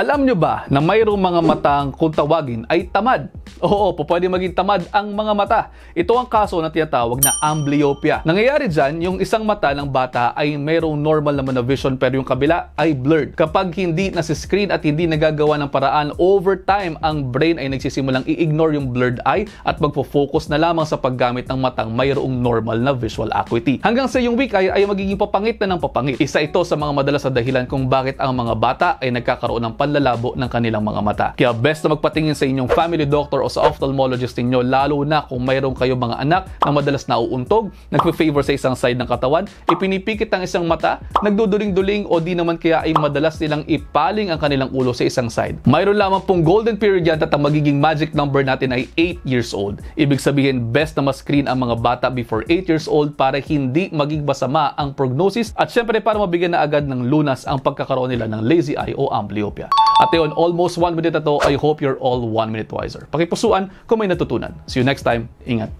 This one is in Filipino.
Alam nyo ba na mayroong mga mata ang kung tawagin ay tamad? Oo, po pwede maging tamad ang mga mata. Ito ang kaso na tinatawag na amblyopia. Nangyayari dyan, yung isang mata ng bata ay mayroong normal naman na vision pero yung kabila ay blurred. Kapag hindi nasi-screen at hindi nagagawa ng paraan, over time ang brain ay nagsisimulang i-ignore yung blurred eye at magpo-focus na lamang sa paggamit ng matang mayroong normal na visual acuity. Hanggang sa yung weak eye ay magiging papangit na ng papangit. Isa ito sa mga madalas na dahilan kung bakit ang mga bata ay nagkakaroon ng pan panlalabo ng kanilang mga mata. Kaya best na magpatingin sa inyong family doctor o sa ophthalmologist ninyo lalo na kung mayroon kayo mga anak na madalas nauuntog, nagpe-favor sa isang side ng katawan, ipinipikit ang isang mata, nagduduling-duling o di naman kaya ay madalas nilang ipaling ang kanilang ulo sa isang side. Mayroon lamang pong golden period yan at ang magiging magic number natin ay 8 years old. Ibig sabihin, best na ma-screen ang mga bata before 8 years old para hindi maging masama ang prognosis at syempre para mabigyan na agad ng lunas ang pagkakaroon nila ng lazy eye o amblyopia. At yun, almost 1 minute na to. I hope you're all 1 minute wiser. Pakipusuan kung may natutunan. See you next time. Ingat!